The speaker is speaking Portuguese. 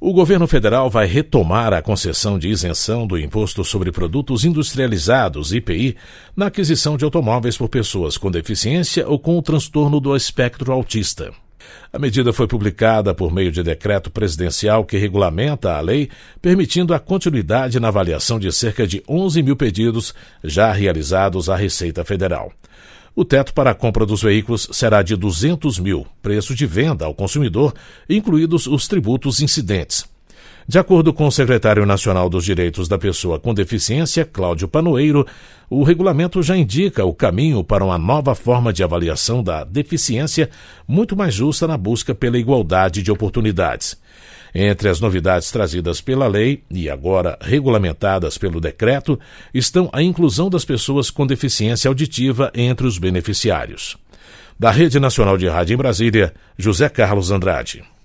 O governo federal vai retomar a concessão de isenção do imposto sobre produtos industrializados, IPI, na aquisição de automóveis por pessoas com deficiência ou com transtorno do espectro autista. A medida foi publicada por meio de decreto presidencial que regulamenta a lei, permitindo a continuidade na avaliação de cerca de 11 mil pedidos já realizados à Receita Federal. O teto para a compra dos veículos será de 200 mil, preço de venda ao consumidor, incluídos os tributos incidentes. De acordo com o secretário nacional dos Direitos da Pessoa com Deficiência, Cláudio Panoeiro, o regulamento já indica o caminho para uma nova forma de avaliação da deficiência, muito mais justa na busca pela igualdade de oportunidades. Entre as novidades trazidas pela lei e agora regulamentadas pelo decreto estão a inclusão das pessoas com deficiência auditiva entre os beneficiários. Da Rede Nacional de Rádio em Brasília, José Carlos Andrade.